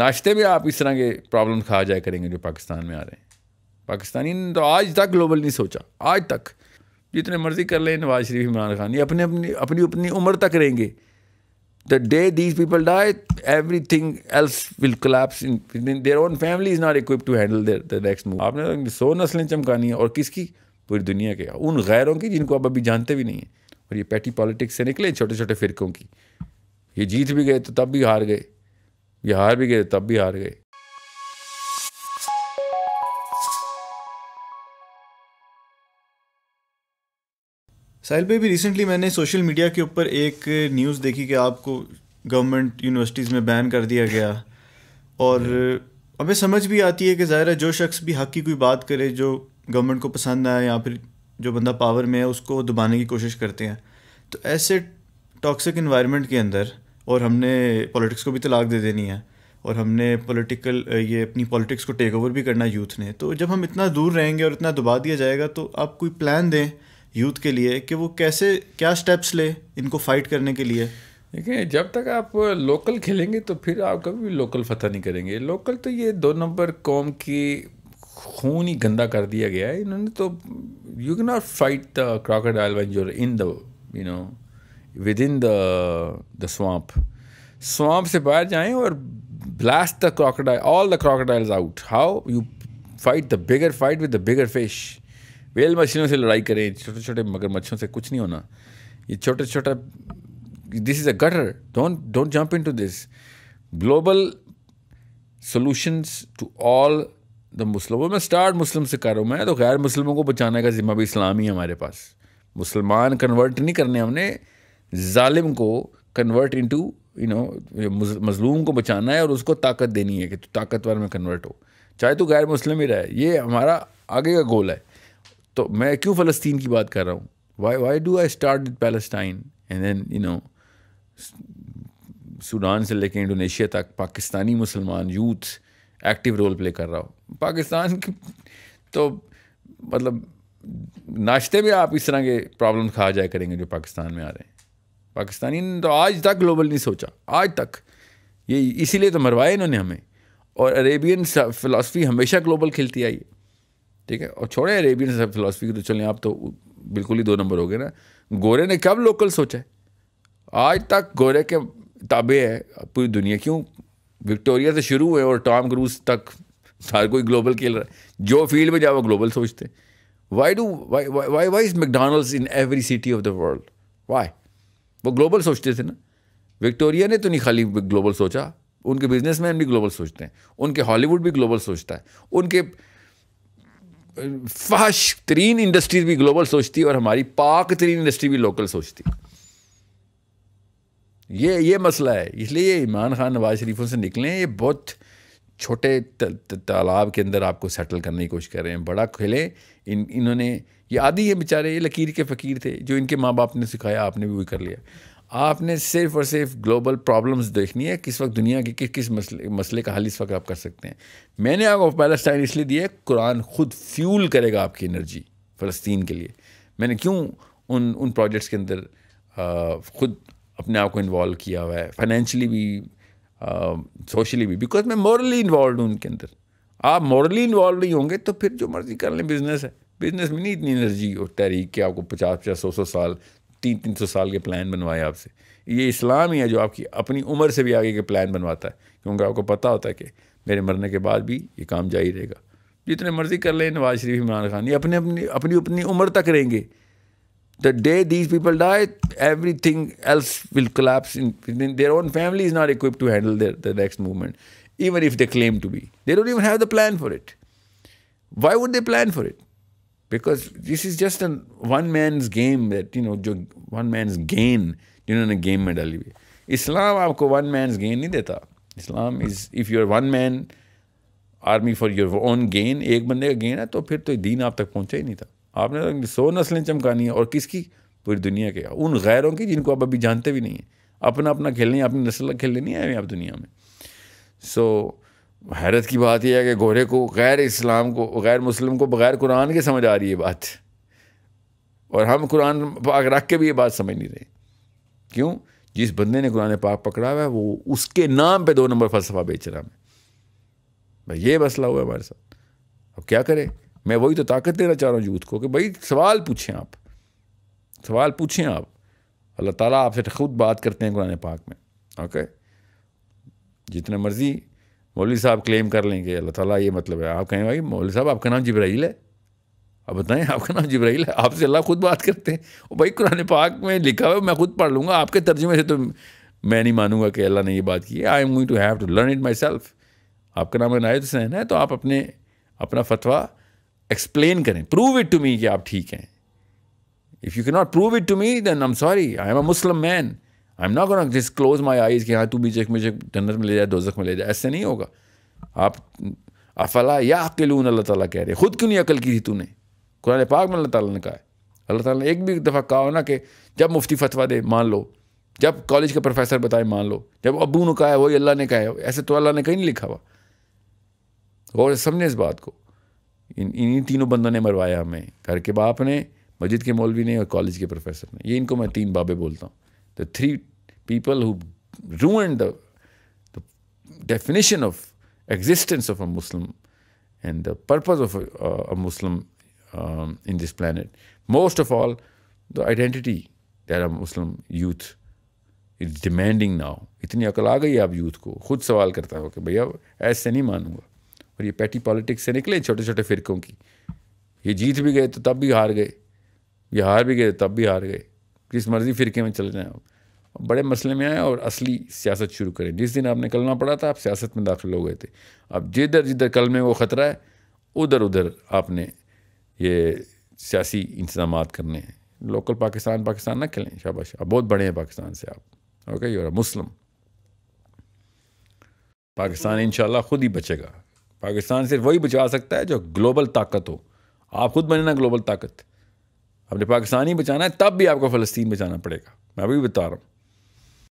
नाश्ते में आप इस तरह के प्रॉब्लम खा जाया करेंगे जो पाकिस्तान में आ रहे हैं पाकिस्तानी ने तो आज तक ग्लोबल नहीं सोचा आज तक जितने मर्जी कर लें नवाज शरीफ इमरान खान ये अपने अपनी अपनी अपनी उम्र तक रहेंगे the day these people die everything else will collapse in their own family is not equip to handle their the next move आपने सो तो नस्लें चमकानी है और किसकी पूरी दुनिया के उन गैरों की जिनको आप अभी जानते भी नहीं हैं और ये पैटी पॉलिटिक्स से निकले छोटे छोटे फिरकों की ये जीत भी गए तो तब भी हार गए ये हार भी गए तब भी हार गए साहिल भाई भी रिसेंटली मैंने सोशल मीडिया के ऊपर एक न्यूज़ देखी कि आपको गवर्नमेंट यूनिवर्सिटीज़ में बैन कर दिया गया और हमें समझ भी आती है कि ज़ाहिर है जो शख्स भी हक की कोई बात करे जो गवर्नमेंट को पसंद आए या फिर जो बंदा पावर में है उसको दबाने की कोशिश करते हैं तो ऐसे टॉक्सिक इन्वायरमेंट के अंदर और हमने पॉलिटिक्स को भी तलाक दे देनी है और हमने पॉलिटिकल ये अपनी पॉलिटिक्स को टेक ओवर भी करना है यूथ ने तो जब हम इतना दूर रहेंगे और इतना दबा दिया जाएगा तो आप कोई प्लान दें यूथ के लिए कि वो कैसे क्या स्टेप्स ले इनको फाइट करने के लिए देखिए जब तक आप लोकल खेलेंगे तो फिर आप कभी भी लोकल फतह नहीं करेंगे लोकल तो ये दो नंबर कौम की खून ही गंदा कर दिया गया है इन्होंने तो you can not fight the crocodile one in the you know with in the the swamp swamp से बाहर जाएं और blast the crocodile all the crocodiles out how you fight the bigger fight with the bigger fish well मछलियों से लड़ाई करें छोटे छोटे मगर मच्छों से कुछ नहीं होना ये छोटे छोटा this is a gutter don't don't jump into this global solutions to all the Muslim मैं स्टार्ट मुस्लिम से कर रहा हूँ मैं तो गैर मुस्लिमों को बचाने का ज़िम्मा भी इस्लाम ही है हमारे पास मुसलमान कन्वर्ट नहीं करने हमने ालिम को convert into you know मजलूम को बचाना है और उसको ताकत देनी है कि तू ताकतवर में कन्वर्ट हो चाहे तो गैर मुस्लिम ही रहे ये हमारा आगे का गोल है तो मैं क्यों फ़लस्तीन की बात कर रहा हूँ why why do I start with Palestine and then you know Sudan से लेकर इंडोनेशिया तक पाकिस्तानी मुसलमान यूथ एक्टिव रोल प्ले कर रहा हो पाकिस्तान की तो मतलब नाश्ते में आप इस तरह के प्रॉब्लम खा जाए करेंगे जो पाकिस्तान में आ रहे हैं पाकिस्तानी ने तो आज तक ग्लोबल नहीं सोचा आज तक ये इसीलिए तो मरवाए इन्होंने हमें और अरेबियन फ़िलासफ़ी हमेशा ग्लोबल खेलती आई है ठीक है और छोड़े अरेबियन फ़िलासफ़ी की तो चलें आप तो बिल्कुल ही दो नंबर हो गए ना गोरे ने कब लोकल सोचा है आज तक गोरे के ताबे है पूरी दुनिया क्यों विक्टोरिया से शुरू हुए और टॉम क्रूज तक हर कोई ग्लोबल खेल रहा है जो फील्ड में जाओ वो ग्लोबल सोचते हैं why do why why why is McDonald's in every city of the world why वो ग्लोबल सोचते थे ना विक्टोरिया ने तो नहीं खाली ग्लोबल सोचा उनके बिजनेसमैन भी ग्लोबल सोचते हैं उनके हॉलीवुड भी ग्लोबल सोचता है उनके फहश तरीन इंडस्ट्रीज भी ग्लोबल सोचती है और हमारी पाक तरीन इंडस्ट्री भी लोकल सोचती ये ये मसला है इसलिए ये इमरान खान नवाज शरीफों से हैं ये बहुत छोटे तालाब के अंदर आपको सेटल करने की कोशिश कर रहे हैं बड़ा खेलें इन इन्होंने ये आदि ये बेचारे ये लकीर के फ़कीर थे जो इनके माँ बाप ने सिखाया आपने भी वही कर लिया आपने सिर्फ और सिर्फ ग्लोबल प्रॉब्लम्स देखनी है किस वक्त दुनिया के किस किस मसले मसले का हल इस वक्त आप कर सकते हैं मैंने आपको पैलेस्टाइन इसलिए दिया कुरान खुद फ्यूल करेगा आपकी एनर्जी फ़लस्तीन के लिए मैंने क्यों उन उन प्रोजेक्ट्स के अंदर खुद अपने आप को इन्वॉल्व किया हुआ है फाइनेंशली भी सोशली भी बिकॉज मैं मॉरली इन्वॉल्व हूँ उनके अंदर आप मॉरली इन्वॉल्व नहीं होंगे तो फिर जो मर्जी कर लें बिजनेस है बिजनेस में नहीं इतनी एनर्जी और तहरीक के आपको पचास पचास सौ सौ साल तीन तीन सौ साल के प्लान बनवाए आपसे ये इस्लाम ही है जो आपकी अपनी उम्र से भी आगे के प्लान बनवाता है क्योंकि आपको पता होता है कि मेरे मरने के बाद भी ये काम जारी रहेगा जितने मर्जी कर लें नवाज शरीफ इमरान खान ये अपने अपनी अपनी अपनी उम्र तक रहेंगे the day these people die, everything else will collapse. In, in, their own family is not equipped to handle their, the next movement, even if they claim to be. They don't even have the plan for it. Why would they plan for it? Because this is just a one man's game that, you know, one man's gain, You know, in a game Islam आपको one man one man's gain. Islam is if you're one man army for your own gain एक बंदे का gain है तो फिर to दीन आप तक पहुंचा ही आपने तो सौ नस्लें चमकानी हैं और किसकी पूरी दुनिया के उन गैरों की जिनको आप अभी जानते भी नहीं हैं अपना अपना खेल खेलनी अपनी नस्ल खेल नहीं आए आप दुनिया में सो so, हैरत की बात यह है कि गोरे को गैर इस्लाम को गैर मुस्लिम को बगैर कुरान के समझ आ रही है बात और हम कुरान पाक रख के भी ये बात समझ नहीं रहे क्यों जिस बंदे ने कुरान पाक पकड़ा हुआ है वो उसके नाम पे दो नंबर फलसफा बेच रहा है भाई ये मसला हुआ है हमारे साथ अब क्या करें मैं वही तो ताकत देना चाह रहा हूँ यूथ को कि भाई सवाल पूछें आप सवाल पूछें आप अल्लाह ताला आपसे खुद बात करते हैं कुरान पाक में ओके जितने मर्ज़ी मौलवी साहब क्लेम कर लेंगे अल्लाह ताला ये मतलब है आप कहें भाई मौलवी साहब आपका नाम जब्राइल है अब बताएं आपका नाम जब्राइल है आपसे अल्लाह खुद बात करते हैं और भाई कुरान पाक में लिखा हुआ मैं खुद पढ़ लूँगा आपके तर्जुमे से तो मैं नहीं मानूंगा कि अल्लाह ने ये बात की I am going to have to learn it myself आपका नाम अनायत हुसैन है तो आप अपने अपना फतवा एक्सप्लेन करें प्रूव इट टू मी कि आप ठीक हैं if you can not prove it to me then I am sorry I am a Muslim man I am not gonna just close my eyes कि हाँ तू भी मुझे जन्नत में ले जाए दोजक में ले जाए ऐसे नहीं होगा आप अफला या अकलून अल्लाह ताला कह रहे खुद क्यों नहीं अकल की थी तूने कुरान पाक में अल्लाह ताला ने कहा है अल्लाह ताला ने एक भी दफ़ा कहा हो ना कि जब मुफ्ती फतवा दे मान लो जब कॉलेज के प्रोफेसर बताए मान लो जब अबू ने कहा है वही अल्लाह ने कहा है ऐसे तो अल्लाह ने कहीं नहीं लिखा हुआ और समझे इस बात को इन इन्हीं तीनों बंदों ने मरवाया हमें घर के बाप ने मस्जिद के मौलवी ने और कॉलेज के प्रोफेसर ने ये इनको मैं तीन बाबे बोलता हूँ the three people who are and the definition of existence of a Muslim and the purpose of a Muslim in this plan most of all the identity there a Muslim youth is demanding now इतनी अकल आ गई आप youth को खुद सवाल करता हो कि भैया ऐसे नहीं मानूंगा और ये पैटी पॉलिटिक्स से निकले छोटे छोटे फिरकों की ये जीत भी गए तो तब भी हार गए ये हार भी गए तो तब भी हार गए किस मर्जी फिरके में चले जाएं बड़े मसले में आए और असली सियासत शुरू करें जिस दिन आपने कलमा पढ़ा था आप सियासत में दाखिल हो गए थे अब जिधर जिधर कल में वो ख़तरा है उधर उधर आपने ये सियासी इंतजाम करने हैं लोकल पाकिस्तान पाकिस्तान ना खेलें शाबाश अब बहुत बड़े हैं पाकिस्तान से आप ओके यूर मुस्लिम पाकिस्तान इन खुद ही बचेगा पाकिस्तान सिर्फ वही बचा सकता है जो ग्लोबल ताकत हो आप खुद बने ना ग्लोबल ताकत आपने पाकिस्तान ही बचाना है तब भी आपको फ़लस्तीन बचाना पड़ेगा मैं अभी बता रहा हूँ